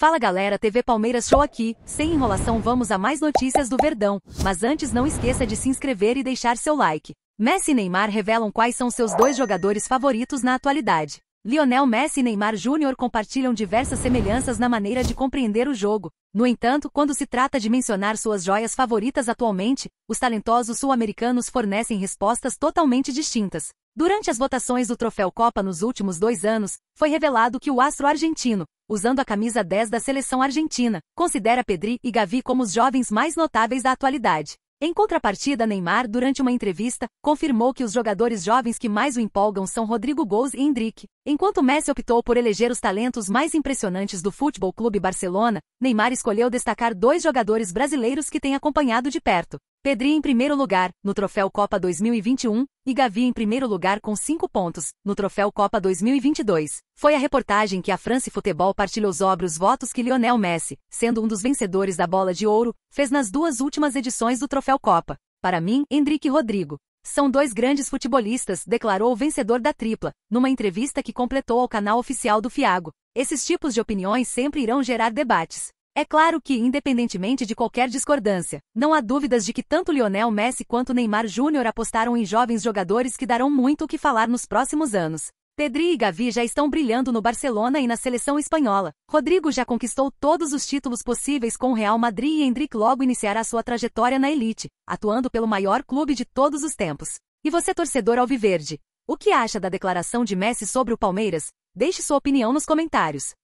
Fala galera, TV Palmeiras Show aqui. Sem enrolação, vamos a mais notícias do Verdão. Mas antes, não esqueça de se inscrever e deixar seu like. Messi e Neymar revelam quais são seus dois jogadores favoritos na atualidade. Lionel Messi e Neymar Jr compartilham diversas semelhanças na maneira de compreender o jogo. No entanto, quando se trata de mencionar suas joias favoritas atualmente, os talentosos sul-americanos fornecem respostas totalmente distintas. Durante as votações do Troféu Copa nos últimos dois anos, foi revelado que o astro argentino, usando a camisa 10 da seleção argentina, considera Pedri e Gavi como os jovens mais notáveis da atualidade. Em contrapartida, Neymar, durante uma entrevista, confirmou que os jogadores jovens que mais o empolgam são Rodrigo Gomes e Hendrick. Enquanto Messi optou por eleger os talentos mais impressionantes do Futebol Clube Barcelona, Neymar escolheu destacar dois jogadores brasileiros que tem acompanhado de perto. Pedri em primeiro lugar, no Troféu Copa 2021, e Gavi em primeiro lugar com cinco pontos, no Troféu Copa 2022. Foi a reportagem que a France Futebol partilhou sobre os votos que Lionel Messi, sendo um dos vencedores da Bola de Ouro, fez nas duas últimas edições do Troféu Copa. Para mim, Henrique Rodrigo. São dois grandes futebolistas, declarou o vencedor da tripla, numa entrevista que completou ao canal oficial do Fiago. Esses tipos de opiniões sempre irão gerar debates. É claro que, independentemente de qualquer discordância, não há dúvidas de que tanto Lionel Messi quanto Neymar Júnior apostaram em jovens jogadores que darão muito o que falar nos próximos anos. Pedri e Gavi já estão brilhando no Barcelona e na seleção espanhola. Rodrigo já conquistou todos os títulos possíveis com o Real Madrid e Hendrik logo iniciará sua trajetória na elite, atuando pelo maior clube de todos os tempos. E você torcedor alviverde, o que acha da declaração de Messi sobre o Palmeiras? Deixe sua opinião nos comentários.